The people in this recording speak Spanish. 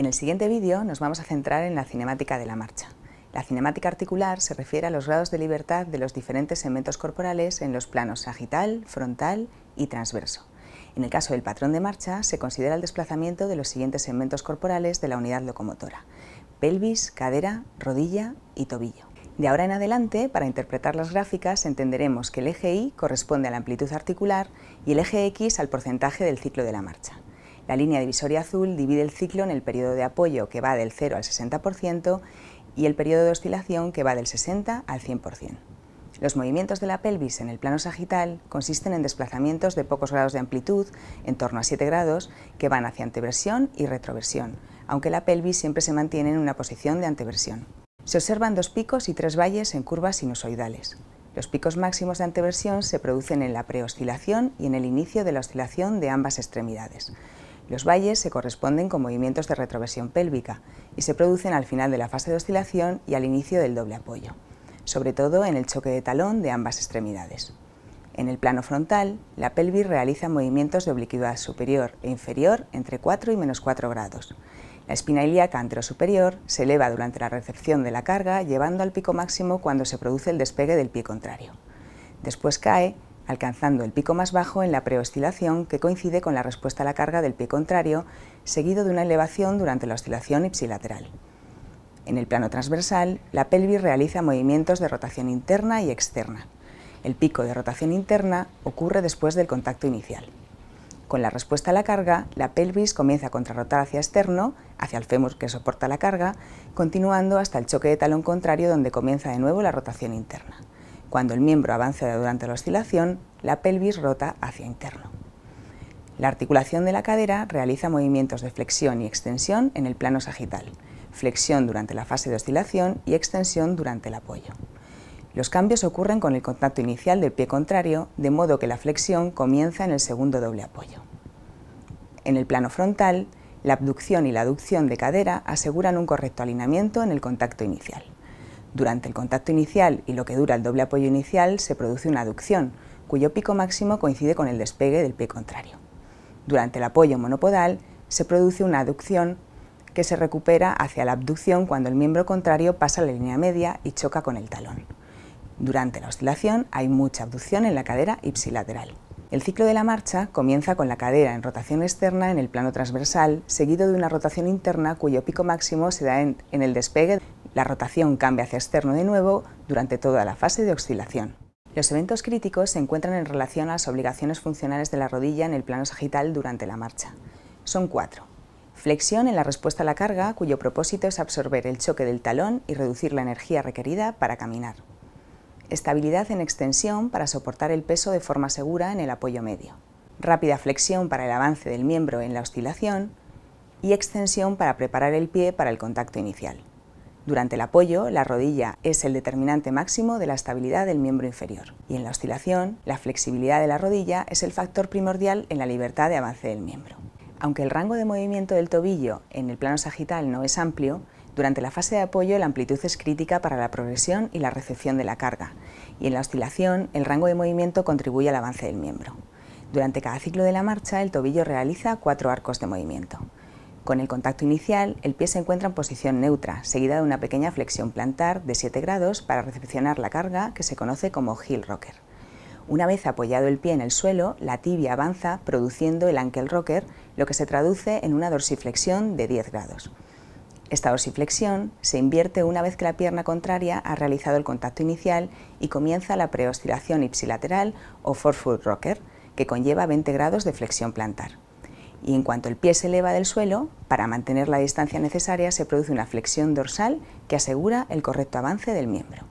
En el siguiente vídeo nos vamos a centrar en la cinemática de la marcha. La cinemática articular se refiere a los grados de libertad de los diferentes segmentos corporales en los planos sagital, frontal y transverso. En el caso del patrón de marcha, se considera el desplazamiento de los siguientes segmentos corporales de la unidad locomotora, pelvis, cadera, rodilla y tobillo. De ahora en adelante, para interpretar las gráficas, entenderemos que el eje Y corresponde a la amplitud articular y el eje X al porcentaje del ciclo de la marcha. La línea divisoria azul divide el ciclo en el periodo de apoyo que va del 0 al 60% y el periodo de oscilación que va del 60 al 100%. Los movimientos de la pelvis en el plano sagital consisten en desplazamientos de pocos grados de amplitud, en torno a 7 grados, que van hacia anteversión y retroversión, aunque la pelvis siempre se mantiene en una posición de anteversión. Se observan dos picos y tres valles en curvas sinusoidales. Los picos máximos de anteversión se producen en la preoscilación y en el inicio de la oscilación de ambas extremidades. Los valles se corresponden con movimientos de retroversión pélvica y se producen al final de la fase de oscilación y al inicio del doble apoyo, sobre todo en el choque de talón de ambas extremidades. En el plano frontal, la pelvis realiza movimientos de oblicuidad superior e inferior entre 4 y menos 4 grados. La espina ilíaca anterosuperior se eleva durante la recepción de la carga, llevando al pico máximo cuando se produce el despegue del pie contrario. Después cae alcanzando el pico más bajo en la preoscilación que coincide con la respuesta a la carga del pie contrario, seguido de una elevación durante la oscilación ipsilateral. En el plano transversal, la pelvis realiza movimientos de rotación interna y externa. El pico de rotación interna ocurre después del contacto inicial. Con la respuesta a la carga, la pelvis comienza a contrarrotar hacia externo, hacia el fémur que soporta la carga, continuando hasta el choque de talón contrario donde comienza de nuevo la rotación interna. Cuando el miembro avanza durante la oscilación, la pelvis rota hacia interno. La articulación de la cadera realiza movimientos de flexión y extensión en el plano sagital, flexión durante la fase de oscilación y extensión durante el apoyo. Los cambios ocurren con el contacto inicial del pie contrario, de modo que la flexión comienza en el segundo doble apoyo. En el plano frontal, la abducción y la aducción de cadera aseguran un correcto alineamiento en el contacto inicial. Durante el contacto inicial y lo que dura el doble apoyo inicial se produce una aducción, cuyo pico máximo coincide con el despegue del pie contrario. Durante el apoyo monopodal se produce una aducción que se recupera hacia la abducción cuando el miembro contrario pasa la línea media y choca con el talón. Durante la oscilación hay mucha abducción en la cadera ipsilateral. El ciclo de la marcha comienza con la cadera en rotación externa en el plano transversal, seguido de una rotación interna cuyo pico máximo se da en, el despegue la rotación cambia hacia externo de nuevo durante toda la fase de oscilación. Los eventos críticos se encuentran en relación a las obligaciones funcionales de la rodilla en el plano sagital durante la marcha. Son cuatro. Flexión en la respuesta a la carga, cuyo propósito es absorber el choque del talón y reducir la energía requerida para caminar. Estabilidad en extensión para soportar el peso de forma segura en el apoyo medio. Rápida flexión para el avance del miembro en la oscilación y extensión para preparar el pie para el contacto inicial. Durante el apoyo, la rodilla es el determinante máximo de la estabilidad del miembro inferior y en la oscilación, la flexibilidad de la rodilla es el factor primordial en la libertad de avance del miembro. Aunque el rango de movimiento del tobillo en el plano sagital no es amplio, durante la fase de apoyo la amplitud es crítica para la progresión y la recepción de la carga y en la oscilación el rango de movimiento contribuye al avance del miembro. Durante cada ciclo de la marcha el tobillo realiza cuatro arcos de movimiento. Con el contacto inicial, el pie se encuentra en posición neutra, seguida de una pequeña flexión plantar de 7 grados para recepcionar la carga que se conoce como heel rocker. Una vez apoyado el pie en el suelo, la tibia avanza produciendo el ankle rocker, lo que se traduce en una dorsiflexión de 10 grados. Esta dorsiflexión se invierte una vez que la pierna contraria ha realizado el contacto inicial y comienza la preoscilación ipsilateral o forefoot rocker, que conlleva 20 grados de flexión plantar y en cuanto el pie se eleva del suelo, para mantener la distancia necesaria se produce una flexión dorsal que asegura el correcto avance del miembro.